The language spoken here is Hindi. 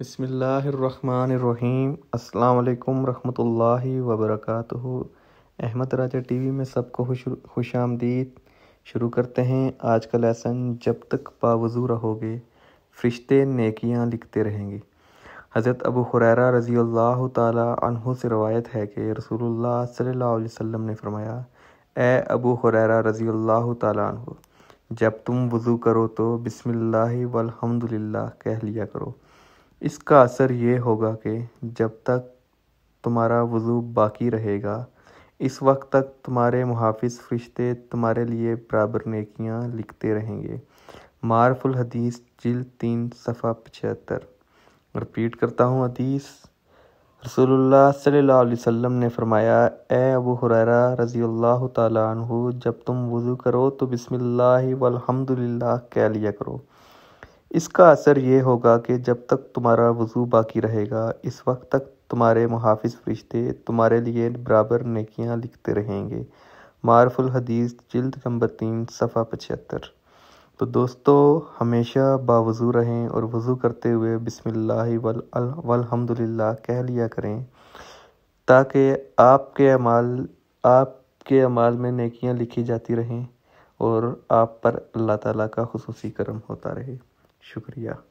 बसमीम् अल्लाम रहमतुल्लाह वबरकत अहमद राजा टीवी में सबको खुश आमदीद शुरू करते हैं आज का लेसन जब तक बावजू रहोगे फरिश्ते नेकियां लिखते रहेंगे हज़रत अबू हुरैरा रज़ी अल्लाह से रवायत है कि रसूलुल्लाह सल्लल्लाहु अलैहि वसल्लम ने फ़रमाया ए अबू हुरैरा रज़ी अल्लाह जब तुम वज़ू करो तो बिसमिल्लाह वलहमदुलिल्लाह कह लिया करो इसका असर ये होगा कि जब तक तुम्हारा वज़ू बाकी रहेगा इस वक्त तक तुम्हारे मुहाफ़ फरिश्ते तुम्हारे लिए बराबर नकियाँ लिखते रहेंगे मारफुल हदीस जिल तीन सफ़ा पचहत्तर रिपीट करता हूँ हदीस रसोल्ला सल्ला अलैहि ने फरमाया ए अबू हुरैरा रज़ी अल्लाह तु जब तुम वज़ू करो तो बिस्मिल्लाह वल्हम्दुलिल्लाह कह लिया करो इसका असर ये होगा कि जब तक तुम्हारा वज़ू बाकी रहेगा इस वक्त तक तुम्हारे मुहाफ़ फरिश्ते तुम्हारे लिए बराबर नकियाँ लिखते रहेंगे मारफुल हदीस जल्द नंबर तीन सफ़ा पचहत्तर तो दोस्तों हमेशा बावज़ू रहें और वज़ू करते हुए बिसमिल्लाह वलहमदिल्ला कह लिया करें ताकि आपके अमाल आपके अमाल में नकियाँ लिखी जाती रहें और आप पर अल्लाह ताला का खसूसी करम होता रहे शुक्रिया